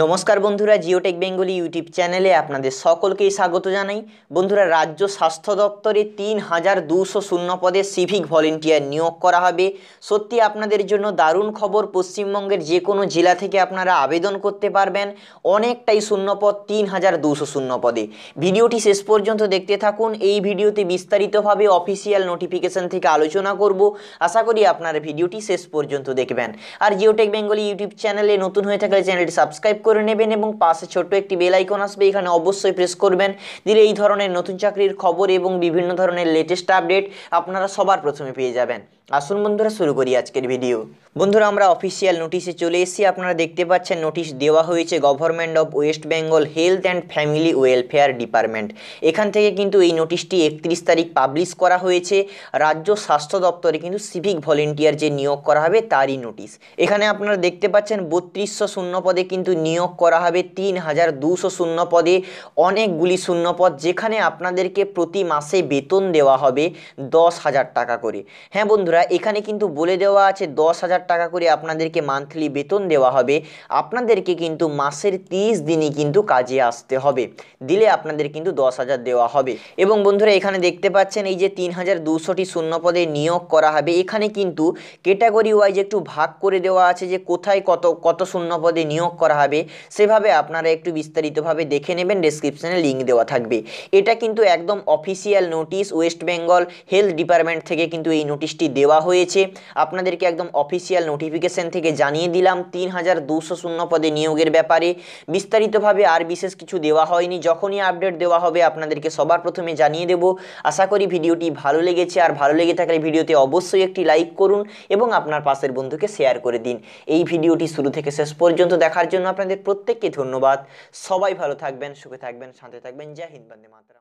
নমস্কার বন্ধুরা Geotech Bengali YouTube চ্যানেলে আপনাদের সকলকেই স্বাগত জানাই বন্ধুরা রাজ্য স্বাস্থ্য দপ্তরে তিন হাজার দুশো শূন্য পদে সিভিক ভলেন্টিয়ার নিয়োগ করা হবে সত্যি আপনাদের জন্য দারুণ খবর পশ্চিমবঙ্গের যে কোনো জেলা থেকে আপনারা আবেদন করতে পারবেন অনেকটাই শূন্য পদ তিন হাজার দুশো শূন্য পদে ভিডিওটি শেষ পর্যন্ত দেখতে থাকুন এই ভিডিওতে বিস্তারিতভাবে অফিসিয়াল নোটিফিকেশান থেকে আলোচনা করব আশা করি আপনারা ভিডিওটি শেষ পর্যন্ত দেখবেন আর জিওটেক বেঙ্গলি ইউটিউব চ্যানেলে নতুন হয়ে থাকলে চ্যানেলটি সাবস্ক্রাইব করে নেবেন এবং পাশে ছোট্ট একটি বেল আইকন আসবে এখানে অবশ্যই প্রেস করবেন দিলে এই ধরনের নতুন চাকরির খবর এবং বিভিন্ন ধরনের লেটেস্ট আপডেট আপনারা সবার প্রথমে পেয়ে যাবেন আসুন বন্ধুরা শুরু করি আজকের ভিডিও বন্ধুরা আমরা অফিসিয়াল নোটিশে চলে এসেছি আপনারা দেখতে পাচ্ছেন নোটিশ দেওয়া হয়েছে government of West Bengal health and family welfare department এখান থেকে কিন্তু এই নোটিশটি একত্রিশ তারিখ পাবলিশ করা হয়েছে রাজ্য স্বাস্থ্য দপ্তরে কিন্তু সিভিক ভলেন্টিয়ার যে নিয়োগ করা হবে তারই নোটিশ এখানে আপনারা দেখতে পাচ্ছেন বত্রিশশো শূন্য পদে কিন্তু নিয়োগ নিয়োগ করা হবে তিন হাজার দুশো শূন্য পদে অনেকগুলি শূন্যপদ যেখানে আপনাদেরকে প্রতি মাসে বেতন দেওয়া হবে দশ হাজার টাকা করে হ্যাঁ বন্ধুরা এখানে কিন্তু বলে দেওয়া আছে দশ হাজার টাকা করে আপনাদেরকে মান্থলি বেতন দেওয়া হবে আপনাদেরকে কিন্তু মাসের তিরিশ দিনই কিন্তু কাজে আসতে হবে দিলে আপনাদের কিন্তু দশ হাজার দেওয়া হবে এবং বন্ধুরা এখানে দেখতে পাচ্ছেন এই যে তিন হাজার দুশোটি শূন্য পদে নিয়োগ করা হবে এখানে কিন্তু ক্যাটাগরি ওয়াইজ একটু ভাগ করে দেওয়া আছে যে কোথায় কত কত শূন্য পদে নিয়োগ করা হবে সেভাবে আপনারা একটু বিস্তারিতভাবে দেখে নেবেন ডেসক্রিপশানে লিঙ্ক দেওয়া থাকবে এটা কিন্তু একদম official notice West Bengal health department থেকে কিন্তু এই নোটিশটি দেওয়া হয়েছে আপনাদেরকে একদম অফিসিয়াল নোটিফিকেশন থেকে জানিয়ে দিলাম তিন হাজার দুশো শূন্য পদে নিয়োগের ব্যাপারে বিস্তারিতভাবে আর বিশেষ কিছু দেওয়া হয়নি যখনই আপডেট দেওয়া হবে আপনাদেরকে সবার প্রথমে জানিয়ে দেব আশা করি ভিডিওটি ভালো লেগেছে আর ভালো লেগে থাকলে ভিডিওতে অবশ্যই একটি লাইক করুন এবং আপনার পাশের বন্ধুকে শেয়ার করে দিন এই ভিডিওটি শুরু থেকে শেষ পর্যন্ত দেখার জন্য আপনাদের আপনাদের প্রত্যেককে ধন্যবাদ সবাই ভালো থাকবেন সুখে থাকবেন শান্তি থাকবেন জয় হিন্দ বন্দে মাতরম